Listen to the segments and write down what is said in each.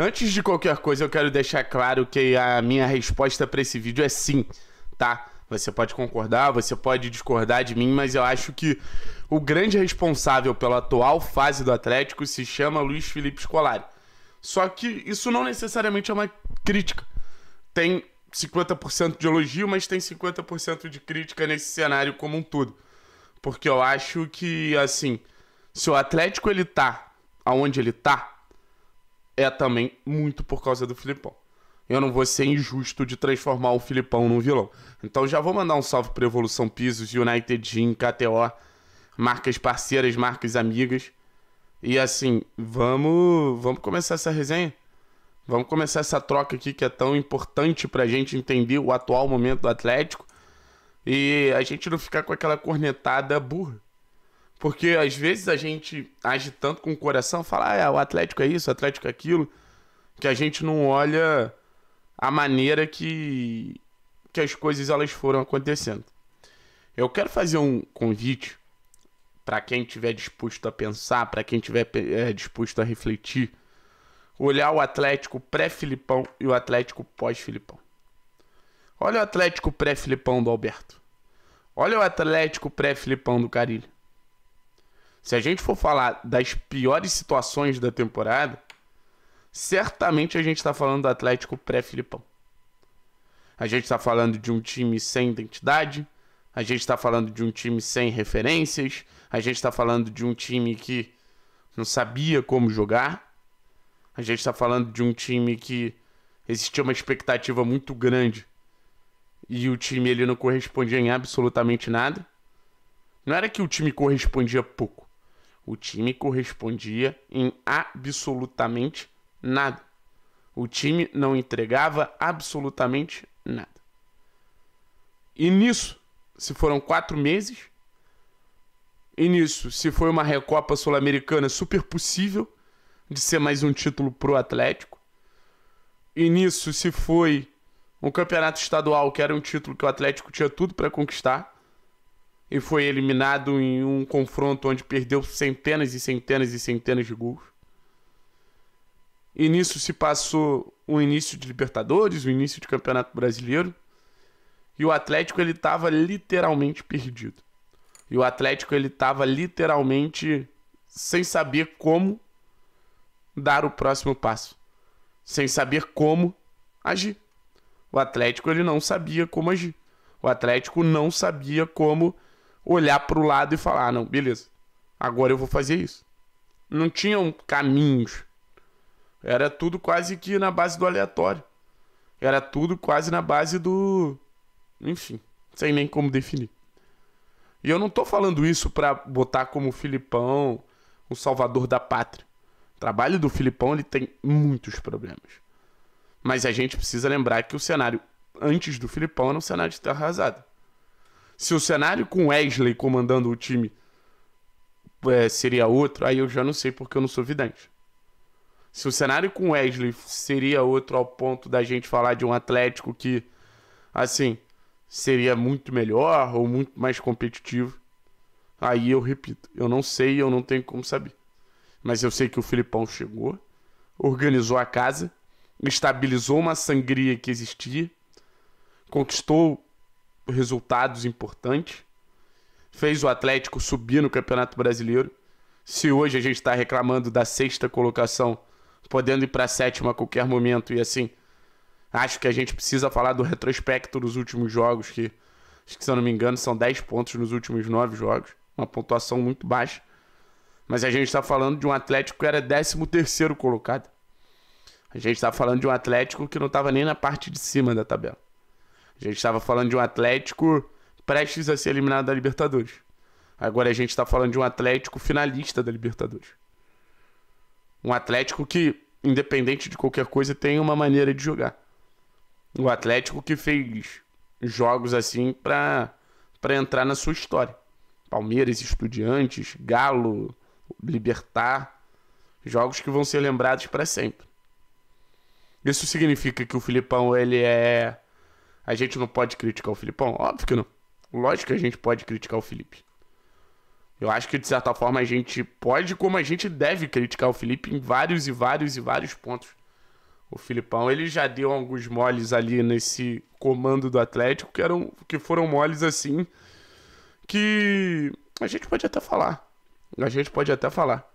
Antes de qualquer coisa, eu quero deixar claro que a minha resposta para esse vídeo é sim, tá? Você pode concordar, você pode discordar de mim, mas eu acho que o grande responsável pela atual fase do Atlético se chama Luiz Felipe Scolari. Só que isso não necessariamente é uma crítica. Tem 50% de elogio, mas tem 50% de crítica nesse cenário como um todo. Porque eu acho que, assim, se o Atlético ele tá aonde ele tá, é também muito por causa do Filipão. Eu não vou ser injusto de transformar o Filipão num vilão. Então já vou mandar um salve para Evolução Pisos, United Gym, KTO, marcas parceiras, marcas amigas. E assim, vamos, vamos começar essa resenha. Vamos começar essa troca aqui que é tão importante para a gente entender o atual momento do Atlético e a gente não ficar com aquela cornetada burra. Porque às vezes a gente age tanto com o coração, fala, ah, é, o Atlético é isso, o Atlético é aquilo, que a gente não olha a maneira que, que as coisas elas foram acontecendo. Eu quero fazer um convite para quem estiver disposto a pensar, para quem estiver é, eh, disposto a refletir, olhar o Atlético pré-Filipão e o Atlético pós-Filipão. Olha o Atlético pré-Filipão do Alberto. Olha o Atlético pré-Filipão do Carilho. Se a gente for falar das piores situações da temporada, certamente a gente está falando do Atlético pré-Filipão. A gente está falando de um time sem identidade, a gente está falando de um time sem referências, a gente está falando de um time que não sabia como jogar, a gente está falando de um time que existia uma expectativa muito grande e o time ele não correspondia em absolutamente nada. Não era que o time correspondia pouco. O time correspondia em absolutamente nada. O time não entregava absolutamente nada. E nisso, se foram quatro meses, e nisso, se foi uma Recopa Sul-Americana super possível de ser mais um título pro Atlético, e nisso, se foi um campeonato estadual que era um título que o Atlético tinha tudo para conquistar, e foi eliminado em um confronto onde perdeu centenas e centenas e centenas de gols. E nisso se passou o início de Libertadores, o início de Campeonato Brasileiro. E o Atlético ele estava literalmente perdido. E o Atlético ele estava literalmente sem saber como dar o próximo passo, sem saber como agir. O Atlético ele não sabia como agir. O Atlético não sabia como olhar para o lado e falar: ah, não, beleza, agora eu vou fazer isso. Não tinham caminhos. Era tudo quase que na base do aleatório. Era tudo quase na base do. Enfim, sem nem como definir. E eu não tô falando isso para botar como o Filipão o salvador da pátria. O trabalho do Filipão ele tem muitos problemas. Mas a gente precisa lembrar que o cenário antes do Filipão era um cenário de terra arrasada. Se o cenário com Wesley comandando o time é, seria outro, aí eu já não sei porque eu não sou vidente. Se o cenário com Wesley seria outro ao ponto da gente falar de um Atlético que, assim, seria muito melhor ou muito mais competitivo, aí eu repito, eu não sei, e eu não tenho como saber. Mas eu sei que o Filipão chegou, organizou a casa, estabilizou uma sangria que existia, conquistou resultados importantes, fez o Atlético subir no Campeonato Brasileiro. Se hoje a gente está reclamando da sexta colocação, podendo ir para a sétima a qualquer momento, e assim, acho que a gente precisa falar do retrospecto dos últimos jogos, que, se eu não me engano, são 10 pontos nos últimos 9 jogos, uma pontuação muito baixa. Mas a gente está falando de um Atlético que era 13 colocado. A gente está falando de um Atlético que não estava nem na parte de cima da tabela. A gente estava falando de um Atlético prestes a ser eliminado da Libertadores. Agora a gente está falando de um Atlético finalista da Libertadores. Um Atlético que, independente de qualquer coisa, tem uma maneira de jogar. Um Atlético que fez jogos assim para para entrar na sua história. Palmeiras, Estudiantes, Galo, Libertar, jogos que vão ser lembrados para sempre. Isso significa que o Filipão ele é a gente não pode criticar o Filipão? Óbvio que não. Lógico que a gente pode criticar o Felipe. Eu acho que, de certa forma, a gente pode, como a gente deve criticar o Felipe em vários e vários e vários pontos. O Filipão, ele já deu alguns moles ali nesse comando do Atlético, que, eram, que foram moles assim, que a gente pode até falar. A gente pode até falar.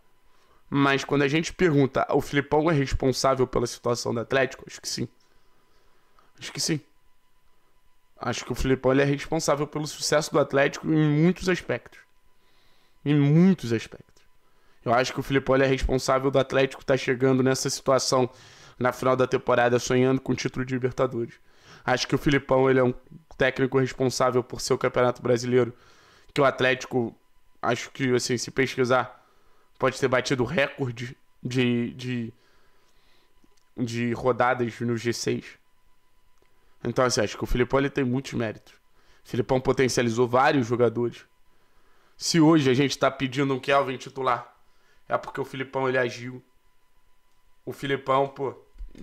Mas quando a gente pergunta, o Filipão é responsável pela situação do Atlético? Acho que sim. Acho que sim. Acho que o Filipão é responsável pelo sucesso do Atlético em muitos aspectos. Em muitos aspectos. Eu acho que o Filipão é responsável do Atlético estar tá chegando nessa situação na final da temporada sonhando com o título de Libertadores. Acho que o Filipão ele é um técnico responsável por seu Campeonato Brasileiro, que o Atlético, acho que assim, se pesquisar, pode ter batido recorde de, de, de rodadas no G6 então, assim, acho que o Filipão ele tem muitos méritos. O Filipão potencializou vários jogadores. Se hoje a gente está pedindo um Kelvin titular, é porque o Filipão ele agiu. O Filipão, pô,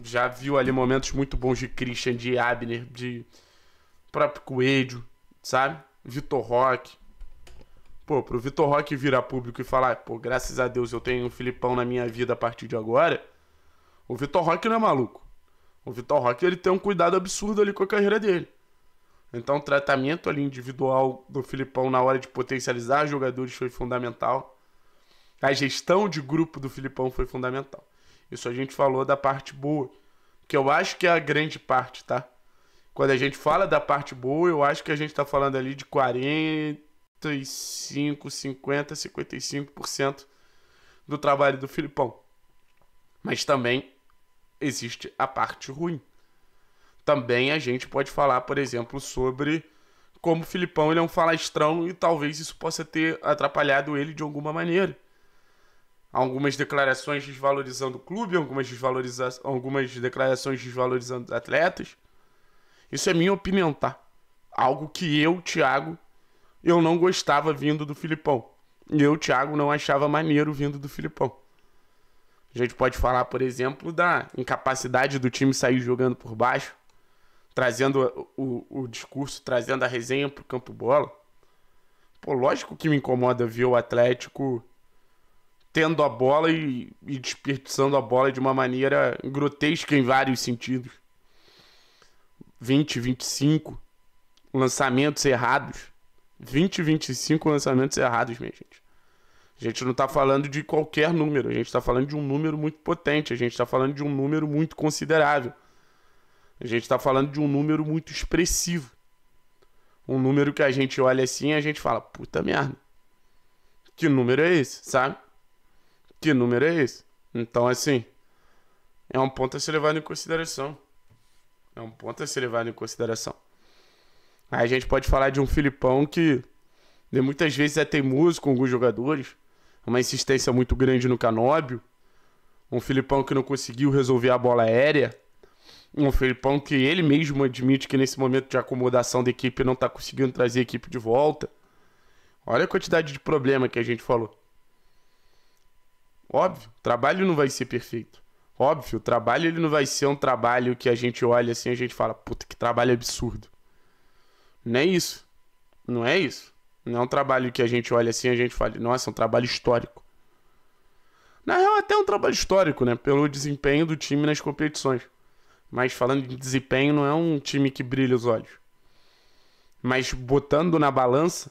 já viu ali momentos muito bons de Christian, de Abner, de próprio Coelho, sabe? Vitor Roque. Pô, pro Vitor Roque virar público e falar, pô, graças a Deus eu tenho um Filipão na minha vida a partir de agora. O Vitor Roque não é maluco. O Vitor Roque ele tem um cuidado absurdo ali com a carreira dele. Então o tratamento ali individual do Filipão na hora de potencializar jogadores foi fundamental. A gestão de grupo do Filipão foi fundamental. Isso a gente falou da parte boa, que eu acho que é a grande parte, tá? Quando a gente fala da parte boa, eu acho que a gente tá falando ali de 45, 50, 55% do trabalho do Filipão. Mas também existe a parte ruim. Também a gente pode falar, por exemplo, sobre como o Filipão ele é um falastrão e talvez isso possa ter atrapalhado ele de alguma maneira. Algumas declarações desvalorizando o clube, algumas, desvaloriza algumas declarações desvalorizando atletas. Isso é minha opinião, tá? Algo que eu, Thiago, eu não gostava vindo do Filipão. Eu, Thiago, não achava maneiro vindo do Filipão. A gente pode falar, por exemplo, da incapacidade do time sair jogando por baixo, trazendo o, o, discurso, trazendo a resenha pro campo bola. Pô, lógico que me incomoda ver o Atlético tendo a bola e, e desperdiçando a bola de uma maneira grotesca em vários sentidos. 20, 25 lançamentos errados. 20, 25 lançamentos errados, minha gente. A gente não está falando de qualquer número, a gente está falando de um número muito potente, a gente está falando de um número muito considerável. A gente está falando de um número muito expressivo. Um número que a gente olha assim e a gente fala, puta merda. Que número é esse, sabe? Que número é esse? Então, assim, é um ponto a ser levado em consideração. É um ponto a ser levado em consideração. Aí a gente pode falar de um Filipão que muitas vezes é teimoso com alguns jogadores uma insistência muito grande no Canóbio, um Filipão que não conseguiu resolver a bola aérea, um Filipão que ele mesmo admite que nesse momento de acomodação da equipe não está conseguindo trazer a equipe de volta. Olha a quantidade de problema que a gente falou. Óbvio, o trabalho não vai ser perfeito. Óbvio, o trabalho ele não vai ser um trabalho que a gente olha assim e a gente fala, puta, que trabalho absurdo. Não é isso. Não é isso. Não é um trabalho que a gente olha assim e a gente fala, nossa, é um trabalho histórico. Na real, até é um trabalho histórico, né? Pelo desempenho do time nas competições. Mas falando de desempenho, não é um time que brilha os olhos. Mas botando na balança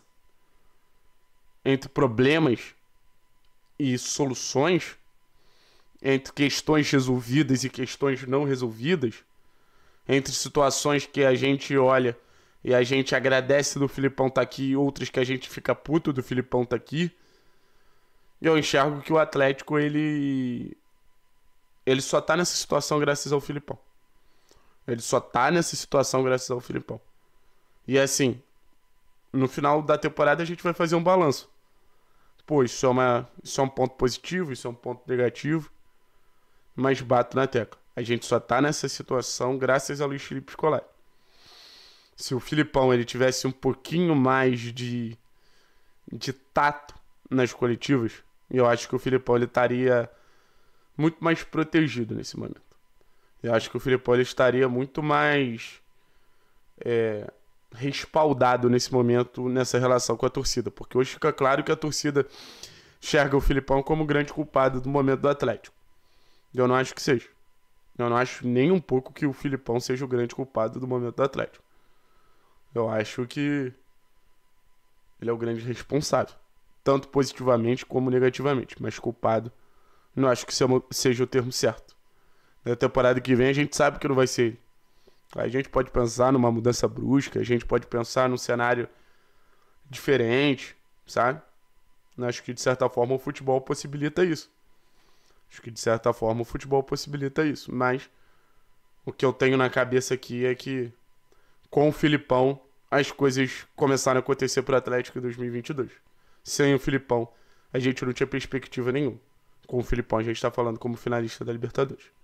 entre problemas e soluções, entre questões resolvidas e questões não resolvidas, entre situações que a gente olha e a gente agradece do Filipão tá aqui, outras que a gente fica puto do Filipão tá aqui. E eu enxergo que o Atlético, ele. Ele só tá nessa situação graças ao Filipão. Ele só tá nessa situação graças ao Filipão. E assim, no final da temporada a gente vai fazer um balanço. Pô, isso é, uma, isso é um ponto positivo, isso é um ponto negativo. Mas bato na tecla. A gente só tá nessa situação graças ao Luiz Felipe Scolari se o Filipão ele tivesse um pouquinho mais de, de tato nas coletivas, eu acho que o Filipão ele estaria muito mais protegido nesse momento. Eu acho que o Filipão ele estaria muito mais é, respaldado nesse momento nessa relação com a torcida, porque hoje fica claro que a torcida enxerga o Filipão como o grande culpado do momento do Atlético. Eu não acho que seja. Eu não acho nem um pouco que o Filipão seja o grande culpado do momento do Atlético eu acho que ele é o grande responsável, tanto positivamente como negativamente, mas culpado não acho que seja o termo certo. Na temporada que vem a gente sabe que não vai ser ele. A gente pode pensar numa mudança brusca, a gente pode pensar num cenário diferente, sabe? Acho que de certa forma o futebol possibilita isso. Acho que de certa forma o futebol possibilita isso, mas o que eu tenho na cabeça aqui é que com o Filipão, as coisas começaram a acontecer para o Atlético em 2022. Sem o Filipão, a gente não tinha perspectiva nenhuma. Com o Filipão, a gente está falando como finalista da Libertadores.